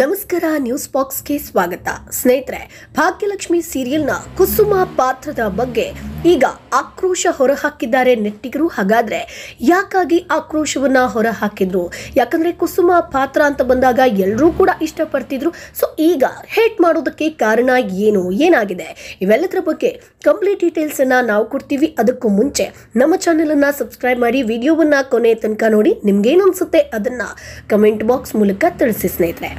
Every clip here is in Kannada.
ನಮಸ್ಕಾರ ನ್ಯೂಸ್ ಬಾಕ್ಸ್ಗೆ ಸ್ವಾಗತ ಸ್ನೇಹಿತರೆ ಭಾಗ್ಯಲಕ್ಷ್ಮಿ ಸೀರಿಯಲ್ನ ಕುಸುಮ ಪಾತ್ರದ ಬಗ್ಗೆ ಈಗ ಆಕ್ರೋಶ ಹೊರಹಾಕಿದ್ದಾರೆ ನೆಟ್ಟಿಗರು ಹಾಗಾದ್ರೆ ಯಾಕಾಗಿ ಆಕ್ರೋಶವನ್ನ ಹೊರಹಾಕಿದ್ರು ಯಾಕಂದ್ರೆ ಕುಸುಮ ಪಾತ್ರ ಅಂತ ಬಂದಾಗ ಎಲ್ಲರೂ ಕೂಡ ಇಷ್ಟಪಡ್ತಿದ್ರು ಸೊ ಈಗ ಹೇಟ್ ಮಾಡೋದಕ್ಕೆ ಕಾರಣ ಏನು ಏನಾಗಿದೆ ಇವೆಲ್ಲದರ ಬಗ್ಗೆ ಕಂಪ್ಲೀಟ್ ಡೀಟೇಲ್ಸ್ ಅನ್ನ ನಾವು ಕೊಡ್ತೀವಿ ಅದಕ್ಕೂ ಮುಂಚೆ ನಮ್ಮ ಚಾನೆಲ್ ಅನ್ನ ಸಬ್ಸ್ಕ್ರೈಬ್ ಮಾಡಿ ವಿಡಿಯೋವನ್ನ ಕೊನೆ ತನಕ ನೋಡಿ ಏನು ಅನ್ಸುತ್ತೆ ಅದನ್ನ ಕಮೆಂಟ್ ಬಾಕ್ಸ್ ಮೂಲಕ ತಿಳಿಸಿ ಸ್ನೇಹಿತರೆ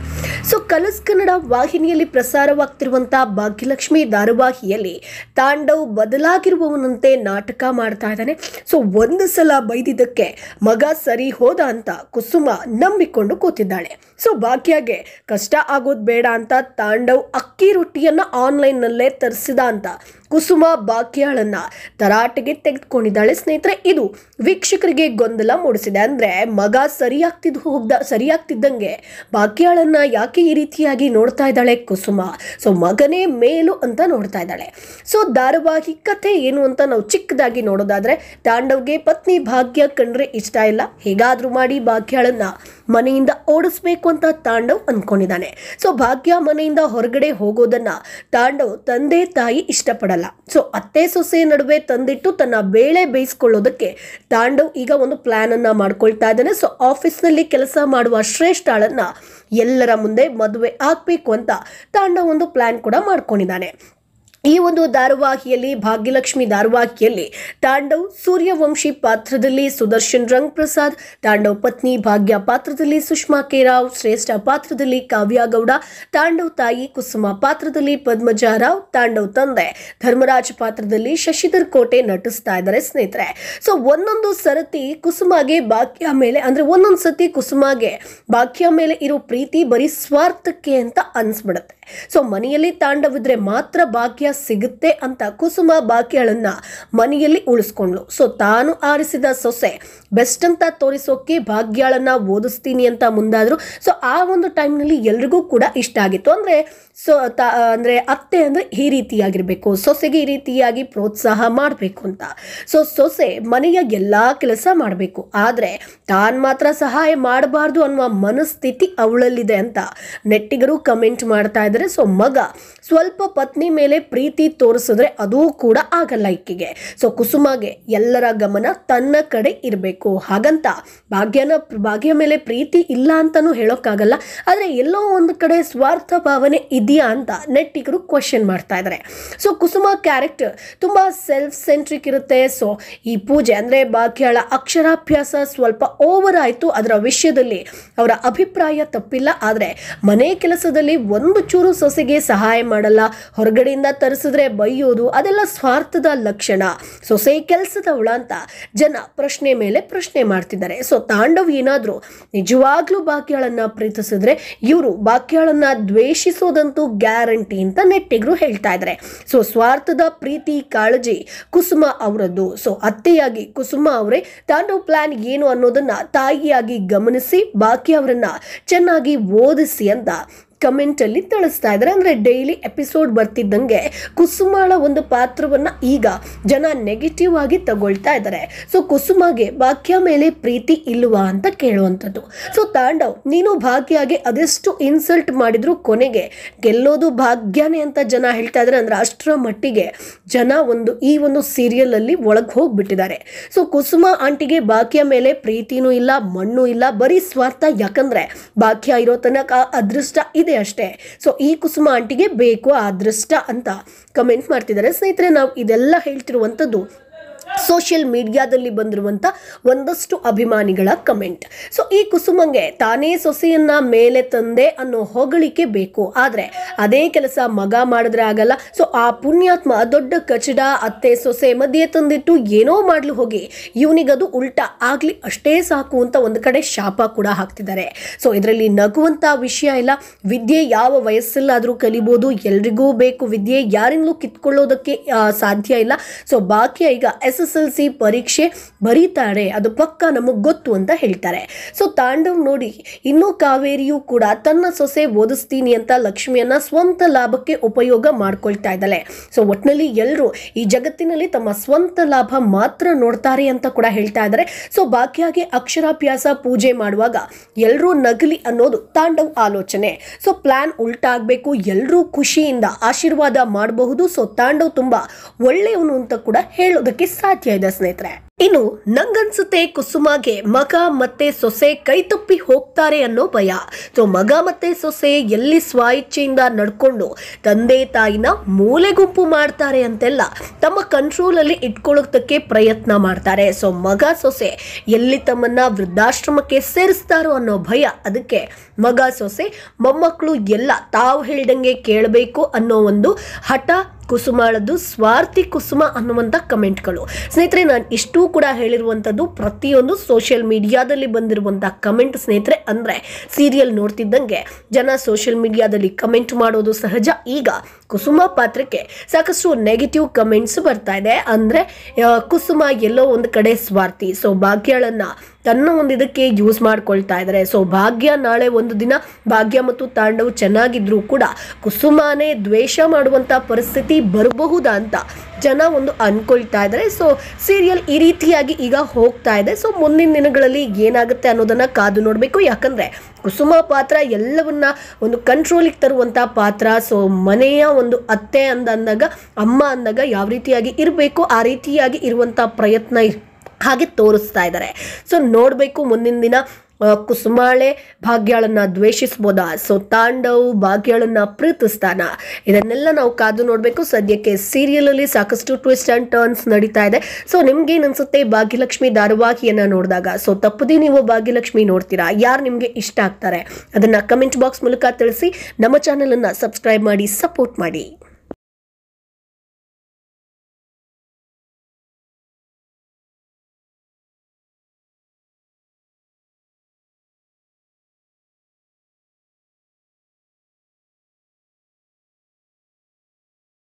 ಸೊ ಕಲಸ್ ಕನ್ನಡ ವಾಹಿನಿಯಲ್ಲಿ ಪ್ರಸಾರವಾಗ್ತಿರುವಂಥ ಭಾಗ್ಯಲಕ್ಷ್ಮಿ ಧಾರಾವಾಹಿಯಲ್ಲಿ ತಾಂಡವ್ ಬದಲಾಗಿರುವವನಂತೆ ನಾಟಕ ಮಾಡ್ತಾ ಇದ್ದಾನೆ ಸೊ ಒಂದು ಸಲ ಬೈದಿದ್ದಕ್ಕೆ ಮಗ ಸರಿ ಹೋದ ಅಂತ ಕುಸುಮ ನಂಬಿಕೊಂಡು ಕೂತಿದ್ದಾಳೆ ಸೊ ಭಾಗ್ಯಗೆ ಕಷ್ಟ ಆಗೋದು ಬೇಡ ಅಂತ ತಾಂಡವ್ ಅಕ್ಕಿ ರೊಟ್ಟಿಯನ್ನು ಆನ್ಲೈನ್ನಲ್ಲೇ ತರಿಸಿದ ಅಂತ ಕುಸುಮ ಬಾಕ್ಯಾಳನ್ನ ತರಾಟೆಗೆ ತೆಗೆದುಕೊಂಡಿದ್ದಾಳೆ ಸ್ನೇಹಿತರೆ ಇದು ವೀಕ್ಷಕರಿಗೆ ಗೊಂದಲ ಮೂಡಿಸಿದೆ ಅಂದ್ರೆ ಮಗ ಸರಿಯಾಗ್ತಿದ್ ಹೋಗ್ದ ಸರಿಯಾಗ್ತಿದ್ದಂಗೆ ಬಾಕ್ಯಾಳನ್ನ ಯಾಕೆ ಈ ರೀತಿಯಾಗಿ ನೋಡ್ತಾ ಇದ್ದಾಳೆ ಕುಸುಮ ಸೊ ಮಗನೇ ಮೇಲು ಅಂತ ನೋಡ್ತಾ ಇದ್ದಾಳೆ ಸೊ ಧಾರಾವಾಹಿ ಕಥೆ ಏನು ಅಂತ ನಾವು ಚಿಕ್ಕದಾಗಿ ನೋಡೋದಾದ್ರೆ ತಾಂಡವ್ಗೆ ಪತ್ನಿ ಭಾಗ್ಯ ಕಂಡ್ರೆ ಇಷ್ಟ ಇಲ್ಲ ಹೇಗಾದ್ರೂ ಮಾಡಿ ಭಾಗ್ಯಾಳನ್ನ ಮನೆಯಿಂದ ಓಡಿಸ್ಬೇಕು ಅಂತ ತಾಂಡವ್ ಅಂದ್ಕೊಂಡಿದ್ದಾನೆ ಸೊ ಭಾಗ್ಯ ಮನೆಯಿಂದ ಹೊರಗಡೆ ಹೋಗೋದನ್ನ ತಾಂಡವ್ ತಂದೆ ತಾಯಿ ಇಷ್ಟಪಡಲ್ಲ ಸೊ ಅತ್ತೆ ಸೊಸೆ ನಡುವೆ ತಂದಿಟ್ಟು ತನ್ನ ಬೇಳೆ ಬೇಯಿಸ್ಕೊಳ್ಳೋದಕ್ಕೆ ತಾಂಡವ್ ಈಗ ಒಂದು ಅನ್ನ ಮಾಡ್ಕೊಳ್ತಾ ಇದ್ದಾನೆ ಸೊ ಆಫೀಸ್ನಲ್ಲಿ ಕೆಲಸ ಮಾಡುವ ಶ್ರೇಷ್ಠಾಳನ್ನು ಎಲ್ಲರ ಮುಂದೆ ಮದುವೆ ಆಗಬೇಕು ಅಂತ ತಾಂಡವ್ ಒಂದು ಪ್ಲಾನ್ ಕೂಡ ಮಾಡ್ಕೊಂಡಿದ್ದಾನೆ ಈ ಒಂದು ಧಾರಾವಾಹಿಯಲ್ಲಿ ಭಾಗ್ಯಲಕ್ಷ್ಮಿ ಧಾರಾವಾಹಿಯಲ್ಲಿ ತಾಂಡವ್ ಸೂರ್ಯವಂಶಿ ಪಾತ್ರದಲ್ಲಿ ಸುದರ್ಶನ್ ರಂಗ್ ಪ್ರಸಾದ್ ತಾಂಡವ್ ಪತ್ನಿ ಭಾಗ್ಯ ಪಾತ್ರದಲ್ಲಿ ಸುಷ್ಮಾ ಕೆರಾವ್ ಶ್ರೇಷ್ಠ ಪಾತ್ರದಲ್ಲಿ ಕಾವ್ಯ ಗೌಡ ತಾಂಡವ್ ತಾಯಿ ಕುಸುಮ ಪಾತ್ರದಲ್ಲಿ ಪದ್ಮಜಾ ರಾವ್ ತಾಂಡವ್ ತಂದೆ ಧರ್ಮರಾಜ್ ಪಾತ್ರದಲ್ಲಿ ಶಶಿಧರ್ ಕೋಟೆ ನಟಿಸ್ತಾ ಇದ್ದಾರೆ ಸ್ನೇಹಿತರೆ ಸೊ ಒಂದೊಂದು ಸರತಿ ಕುಸುಮಾಗೆ ಭಾಗ್ಯ ಮೇಲೆ ಅಂದ್ರೆ ಒಂದೊಂದು ಸತಿ ಕುಸುಮಾಗೆ ಭಾಗ್ಯ ಮೇಲೆ ಇರೋ ಪ್ರೀತಿ ಬರೀ ಸ್ವಾರ್ಥಕ್ಕೆ ಅಂತ ಅನಿಸ್ಬಿಡುತ್ತೆ ಸೊ ಮನೆಯಲ್ಲಿ ತಾಂಡವಿದ್ರೆ ಮಾತ್ರ ಭಾಗ್ಯ ಸಿಗುತ್ತೆ ಅಂತ ಕುಸುಮ ಬಾಕಿಯಳನ್ನ ಮನೆಯಲ್ಲಿ ಉಳಿಸ್ಕೊಂಡ್ಲು ಸೊ ತಾನು ಆರಿಸಿದ ಸೊಸೆ ಬೆಸ್ಟ್ ಅಂತ ತೋರಿಸೋಕೆ ಭಾಗ್ಯಾಳನ್ನ ಓದಿಸ್ತೀನಿ ಅಂತ ಮುಂದಾದ್ರು ಸೊ ಆ ಒಂದು ನಲ್ಲಿ ಎಲ್ರಿಗೂ ಕೂಡ ಇಷ್ಟ ಆಗಿತ್ತು ಅಂದ್ರೆ ಸೊ ತ ಅತ್ತೆ ಅಂದ್ರೆ ಈ ರೀತಿಯಾಗಿರಬೇಕು ಸೊಸೆಗೆ ಈ ರೀತಿಯಾಗಿ ಪ್ರೋತ್ಸಾಹ ಮಾಡಬೇಕು ಅಂತ ಸೊ ಸೊಸೆ ಮನೆಯ ಎಲ್ಲಾ ಕೆಲಸ ಮಾಡಬೇಕು ಆದ್ರೆ ತಾನು ಮಾತ್ರ ಸಹಾಯ ಮಾಡಬಾರ್ದು ಅನ್ನುವ ಮನಸ್ಥಿತಿ ಅವಳಲ್ಲಿದೆ ಅಂತ ನೆಟ್ಟಿಗರು ಕಮೆಂಟ್ ಮಾಡ್ತಾ ಇದ್ದಾರೆ ಸೊ ಮಗ ಸ್ವಲ್ಪ ಪತ್ನಿ ಮೇಲೆ ಪ್ರೀತಿ ತೋರಿಸಿದ್ರೆ ಅದೂ ಕೂಡ ಆಗಲ್ಲ ಇಕ್ಕಿಗೆ ಸೊ ಕುಸುಮಾಗೆ ಎಲ್ಲರ ಗಮನ ತನ್ನ ಕಡೆ ಇರಬೇಕು ಹಾಗಂತ ಭಾಗ್ಯನ ಭಾಗ್ಯ ಮೇಲೆ ಪ್ರೀತಿ ಇಲ್ಲ ಅಂತಲೂ ಹೇಳೋಕ್ಕಾಗಲ್ಲ ಆದರೆ ಎಲ್ಲೋ ಒಂದು ಕಡೆ ಸ್ವಾರ್ಥ ಭಾವನೆ ಇದೆಯಾ ಅಂತ ನೆಟ್ಟಿಗರು ಕ್ವಶನ್ ಮಾಡ್ತಾ ಇದ್ದಾರೆ ಸೊ ಕುಸುಮ ಕ್ಯಾರೆಕ್ಟರ್ ತುಂಬ ಸೆಲ್ಫ್ ಸೆಂಟ್ರಿಕ್ ಇರುತ್ತೆ ಸೊ ಈ ಪೂಜೆ ಅಂದರೆ ಭಾಗ್ಯಳ ಅಕ್ಷರಾಭ್ಯಾಸ ಸ್ವಲ್ಪ ಓವರ್ ಆಯಿತು ಅದರ ವಿಷಯದಲ್ಲಿ ಅವರ ಅಭಿಪ್ರಾಯ ತಪ್ಪಿಲ್ಲ ಆದರೆ ಮನೆ ಕೆಲಸದಲ್ಲಿ ಒಂದು ಚೂರು ಸೊಸೆಗೆ ಸಹಾಯ ಮಾಡಲ್ಲ ಹೊರಗಡೆಯಿಂದ ಧರಿಸಿದ್ರೆ ಬೈಯೋದು ಅದೆಲ್ಲ ಸ್ವಾರ್ಥದ ಲಕ್ಷಣ ಸೊಸೆ ಕೆಲಸದವಳ ಅಂತ ಜನ ಪ್ರಶ್ನೆ ಮೇಲೆ ಪ್ರಶ್ನೆ ಮಾಡ್ತಿದ್ದಾರೆ ಸೊ ತಾಂಡವ್ ಏನಾದರೂ ನಿಜವಾಗ್ಲೂ ಬಾಕಿಯಾಳನ್ನ ಪ್ರೀತಿಸಿದ್ರೆ ಇವರು ಬಾಕಿಯಾಳನ್ನ ದ್ವೇಷಿಸೋದಂತೂ ಗ್ಯಾರಂಟಿ ಅಂತ ನೆಟ್ಟಿಗರು ಹೇಳ್ತಾ ಇದ್ದಾರೆ ಸೊ ಸ್ವಾರ್ಥದ ಪ್ರೀತಿ ಕಾಳಜಿ ಕುಸುಮ ಅವರದ್ದು ಸೊ ಅತ್ತೆಯಾಗಿ ಕುಸುಮ ಅವರೇ ತಾಂಡವ್ ಪ್ಲಾನ್ ಏನು ಅನ್ನೋದನ್ನ ತಾಯಿಯಾಗಿ ಗಮನಿಸಿ ಬಾಕಿ ಅವರನ್ನ ಚೆನ್ನಾಗಿ ಓದಿಸಿ ಅಂತ ಕಮೆಂಟಲ್ಲಿ ತಿಳಿಸ್ತಾ ಇದ್ದಾರೆ ಅಂದರೆ ಡೈಲಿ ಎಪಿಸೋಡ್ ಬರ್ತಿದ್ದಂಗೆ ಕುಸುಮಾಳ ಒಂದು ಪಾತ್ರವನ್ನು ಈಗ ಜನ ನೆಗೆಟಿವ್ ಆಗಿ ತಗೊಳ್ತಾ ಇದ್ದಾರೆ ಸೊ ಕುಸುಮಾಗೆ ಭಾಗ್ಯ ಮೇಲೆ ಪ್ರೀತಿ ಇಲ್ವಾ ಅಂತ ಕೇಳುವಂಥದ್ದು ಸೊ ತಾಂಡವ್ ನೀನು ಭಾಗ್ಯಾಗೆ ಅದೆಷ್ಟು ಇನ್ಸಲ್ಟ್ ಮಾಡಿದ್ರು ಕೊನೆಗೆ ಗೆಲ್ಲೋದು ಭಾಗ್ಯನೇ ಅಂತ ಜನ ಹೇಳ್ತಾ ಇದ್ದಾರೆ ಅಂದ್ರೆ ಅಷ್ಟರ ಮಟ್ಟಿಗೆ ಜನ ಒಂದು ಈ ಒಂದು ಸೀರಿಯಲಲ್ಲಿ ಒಳಗೆ ಹೋಗ್ಬಿಟ್ಟಿದ್ದಾರೆ ಸೊ ಕುಸುಮ ಆಂಟಿಗೆ ಭಾಗ್ಯ ಮೇಲೆ ಪ್ರೀತಿನೂ ಇಲ್ಲ ಮಣ್ಣು ಇಲ್ಲ ಬರೀ ಸ್ವಾರ್ಥ ಯಾಕಂದರೆ ಭಾಗ್ಯ ಇರೋ ತನಕ ಅದೃಷ್ಟ ಇದೆ ಇದೆ ಅಷ್ಟೇ ಸೊ ಈ ಕುಸುಮ ಆಂಟಿಗೆ ಬೇಕು ಅದೃಷ್ಟ ಅಂತ ಕಮೆಂಟ್ ಮಾಡ್ತಿದ್ದಾರೆ ಸ್ನೇಹಿತರೆ ನಾವು ಇದೆಲ್ಲ ಹೇಳ್ತಿರುವಂಥದ್ದು ಸೋಷಿಯಲ್ ಮೀಡಿಯಾದಲ್ಲಿ ಬಂದಿರುವಂಥ ಒಂದಷ್ಟು ಅಭಿಮಾನಿಗಳ ಕಮೆಂಟ್ ಸೊ ಈ ಕುಸುಮಂಗೆ ತಾನೇ ಸೊಸೆಯನ್ನ ಮೇಲೆ ತಂದೆ ಅನ್ನೋ ಹೊಗಳಿಕೆ ಬೇಕು ಆದರೆ ಅದೇ ಕೆಲಸ ಮಗ ಮಾಡಿದ್ರೆ ಆಗಲ್ಲ ಸೊ ಆ ಪುಣ್ಯಾತ್ಮ ದೊಡ್ಡ ಕಚಡ ಅತ್ತೆ ಸೊಸೆ ಮಧ್ಯೆ ತಂದಿಟ್ಟು ಏನೋ ಮಾಡಲು ಹೋಗಿ ಇವನಿಗದು ಉಲ್ಟಾ ಆಗಲಿ ಅಷ್ಟೇ ಸಾಕು ಅಂತ ಒಂದು ಕಡೆ ಶಾಪ ಕೂಡ ಹಾಕ್ತಿದ್ದಾರೆ ಸೊ ಇದರಲ್ಲಿ ನಗುವಂಥ ವಿಷಯ ಇಲ್ಲ ವಿದ್ಯೆ ಯಾವ ವಯಸ್ಸಲ್ಲಾದರೂ ಕಲಿಬೋದು ಎಲ್ರಿಗೂ ಬೇಕು ವಿದ್ಯೆ ಯಾರಿಂದಲೂ ಕಿತ್ಕೊಳ್ಳೋದಕ್ಕೆ ಸಾಧ್ಯ ಇಲ್ಲ ಸೊ ಬಾಕಿ ಈಗ ಎಸ್ ಎಸ್ ಎಲ್ ಸಿ ಪರೀಕ್ಷೆ ಬರೀತಾರೆ ಅದು ಪಕ್ಕ ನಮಗೆ ಗೊತ್ತು ಅಂತ ಹೇಳ್ತಾರೆ ಸೊ ತಾಂಡವ್ ನೋಡಿ ಇನ್ನೂ ಕಾವೇರಿಯು ಕೂಡ ತನ್ನ ಸೊಸೆ ಓದಿಸ್ತೀನಿ ಅಂತ ಲಕ್ಷ್ಮಿಯನ್ನ ಸ್ವಂತ ಲಾಭಕ್ಕೆ ಉಪಯೋಗ ಮಾಡ್ಕೊಳ್ತಾ ಇದ್ದಾಳೆ ಸೊ ಒಟ್ನಲ್ಲಿ ಎಲ್ಲರೂ ಈ ಜಗತ್ತಿನಲ್ಲಿ ತಮ್ಮ ಸ್ವಂತ ಲಾಭ ಮಾತ್ರ ನೋಡ್ತಾರೆ ಅಂತ ಕೂಡ ಹೇಳ್ತಾ ಇದ್ದಾರೆ ಸೊ ಬಾಕಿಯಾಗಿ ಅಕ್ಷರಾಭ್ಯಾಸ ಪೂಜೆ ಮಾಡುವಾಗ ಎಲ್ಲರೂ ನಗಲಿ ಅನ್ನೋದು ತಾಂಡವ್ ಆಲೋಚನೆ ಸೊ ಪ್ಲಾನ್ ಉಲ್ಟಾ ಆಗಬೇಕು ಎಲ್ಲರೂ ಖುಷಿಯಿಂದ ಆಶೀರ್ವಾದ ಮಾಡಬಹುದು ಸೊ ತಾಂಡವ್ ತುಂಬಾ ಒಳ್ಳೆಯವನು ಅಂತ ಕೂಡ ಹೇಳೋದಕ್ಕೆ ಸಾಧ್ಯ ಸ್ನೇಹಿತರೆ ಇನ್ನು ನಂಗನ್ಸುತ್ತೆ ಕುಸುಮಾಗೆ ಮಗ ಮತ್ತೆ ಸೊಸೆ ತಪ್ಪಿ ಹೋಗ್ತಾರೆ ಅನ್ನೋ ಭಯ ಸೊ ಮಗ ಮತ್ತೆ ಸೊಸೆ ಎಲ್ಲಿ ಸ್ವಾಯಿಚ್ಛೆಯಿಂದ ನಡ್ಕೊಂಡು ತಂದೆ ತಾಯಿನ ಮೂಲೆ ಗುಂಪು ಮಾಡ್ತಾರೆ ಅಂತೆಲ್ಲ ತಮ್ಮ ಕಂಟ್ರೋಲ್ ಅಲ್ಲಿ ಇಟ್ಕೊಳ್ಳೋದಕ್ಕೆ ಪ್ರಯತ್ನ ಮಾಡ್ತಾರೆ ಸೊ ಮಗ ಸೊಸೆ ಎಲ್ಲಿ ತಮ್ಮನ್ನ ವೃದ್ಧಾಶ್ರಮಕ್ಕೆ ಸೇರಿಸ್ತಾರೋ ಅನ್ನೋ ಭಯ ಅದಕ್ಕೆ ಮಗ ಸೊಸೆ ಮೊಮ್ಮಕ್ಕಳು ಎಲ್ಲ ತಾವು ಹೇಳ್ದಂಗೆ ಕೇಳಬೇಕು ಅನ್ನೋ ಒಂದು ಹಠ ಕುಸುಮಾಳದ್ದು ಸ್ವಾರ್ಥಿ ಕುಸುಮ ಅನ್ನುವಂಥ ಕಮೆಂಟ್ಗಳು ಸ್ನೇಹಿತರೆ ನಾನು ಇಷ್ಟು ಕೂಡ ಹೇಳಿರುವಂಥದ್ದು ಪ್ರತಿಯೊಂದು ಸೋಷಿಯಲ್ ಮೀಡಿಯಾದಲ್ಲಿ ಬಂದಿರುವಂಥ ಕಮೆಂಟ್ ಸ್ನೇಹಿತರೆ ಅಂದರೆ ಸೀರಿಯಲ್ ನೋಡ್ತಿದ್ದಂಗೆ ಜನ ಸೋಷಿಯಲ್ ಮೀಡಿಯಾದಲ್ಲಿ ಕಮೆಂಟ್ ಮಾಡೋದು ಸಹಜ ಈಗ ಕುಸುಮ ಪಾತ್ರಕ್ಕೆ ಸಾಕಷ್ಟು ನೆಗೆಟಿವ್ ಕಮೆಂಟ್ಸ್ ಬರ್ತಾ ಇದೆ ಅಂದರೆ ಕುಸುಮ ಎಲ್ಲೋ ಒಂದು ಕಡೆ ಸ್ವಾರ್ಥಿ ಸೊ ಭಾಗ್ಯಳನ್ನ ತನ್ನ ಒಂದು ಇದಕ್ಕೆ ಯೂಸ್ ಮಾಡ್ಕೊಳ್ತಾ ಇದ್ದಾರೆ ಸೊ ಭಾಗ್ಯ ನಾಳೆ ಒಂದು ದಿನ ಭಾಗ್ಯ ಮತ್ತು ತಾಂಡವು ಚೆನ್ನಾಗಿದ್ರು ಕೂಡ ಕುಸುಮಾನೇ ದ್ವೇಷ ಮಾಡುವಂಥ ಪರಿಸ್ಥಿತಿ ಬರಬಹುದಾ ಅಂತ ಜನ ಒಂದು ಅಂದ್ಕೊಳ್ತಾ ಇದ್ದಾರೆ ಸೊ ಸೀರಿಯಲ್ ಈ ರೀತಿಯಾಗಿ ಈಗ ಹೋಗ್ತಾ ಇದೆ ಸೊ ಮುಂದಿನ ದಿನಗಳಲ್ಲಿ ಏನಾಗುತ್ತೆ ಅನ್ನೋದನ್ನು ಕಾದು ನೋಡಬೇಕು ಯಾಕಂದರೆ ಕುಸುಮ ಪಾತ್ರ ಎಲ್ಲವನ್ನ ಒಂದು ಕಂಟ್ರೋಲಿಗೆ ತರುವಂಥ ಪಾತ್ರ ಸೊ ಮನೆಯ ಒಂದು ಅತ್ತೆ ಅಂದಾಗ ಅಮ್ಮ ಅಂದಾಗ ಯಾವ ರೀತಿಯಾಗಿ ಇರಬೇಕು ಆ ರೀತಿಯಾಗಿ ಇರುವಂಥ ಪ್ರಯತ್ನ ಹಾಗೆ ತೋರಿಸ್ತಾ ಇದ್ದಾರೆ ಸೊ ನೋಡಬೇಕು ಮುಂದಿನ ದಿನ ಕುಸುಮಾಳೆ ಭಾಗ್ಯಾಳನ್ನ ದ್ವೇಷಿಸ್ಬೋದಾ ಸೊ ತಾಂಡವ್ ಭಾಗ್ಯಾಳನ್ನ ಪ್ರೀತಿಸ್ತಾನ ಇದನ್ನೆಲ್ಲ ನಾವು ಕಾದು ನೋಡಬೇಕು ಸದ್ಯಕ್ಕೆ ಸೀರಿಯಲಲ್ಲಿ ಸಾಕಷ್ಟು ಟ್ವಿಸ್ಟ್ ಅಂಡ್ ಟರ್ನ್ಸ್ ನಡೀತಾ ಇದೆ ಸೊ ನಿಮ್ಗೇನು ಅನ್ಸುತ್ತೆ ಭಾಗ್ಯಲಕ್ಷ್ಮಿ ಧಾರಾವಾಹಿಯನ್ನು ನೋಡಿದಾಗ ಸೊ ತಪ್ಪದೇ ನೀವು ಭಾಗ್ಯಲಕ್ಷ್ಮಿ ನೋಡ್ತೀರಾ ಯಾರು ನಿಮಗೆ ಇಷ್ಟ ಆಗ್ತಾರೆ ಅದನ್ನು ಕಮೆಂಟ್ ಬಾಕ್ಸ್ ಮೂಲಕ ತಿಳಿಸಿ ನಮ್ಮ ಚಾನಲನ್ನು ಸಬ್ಸ್ಕ್ರೈಬ್ ಮಾಡಿ ಸಪೋರ್ಟ್ ಮಾಡಿ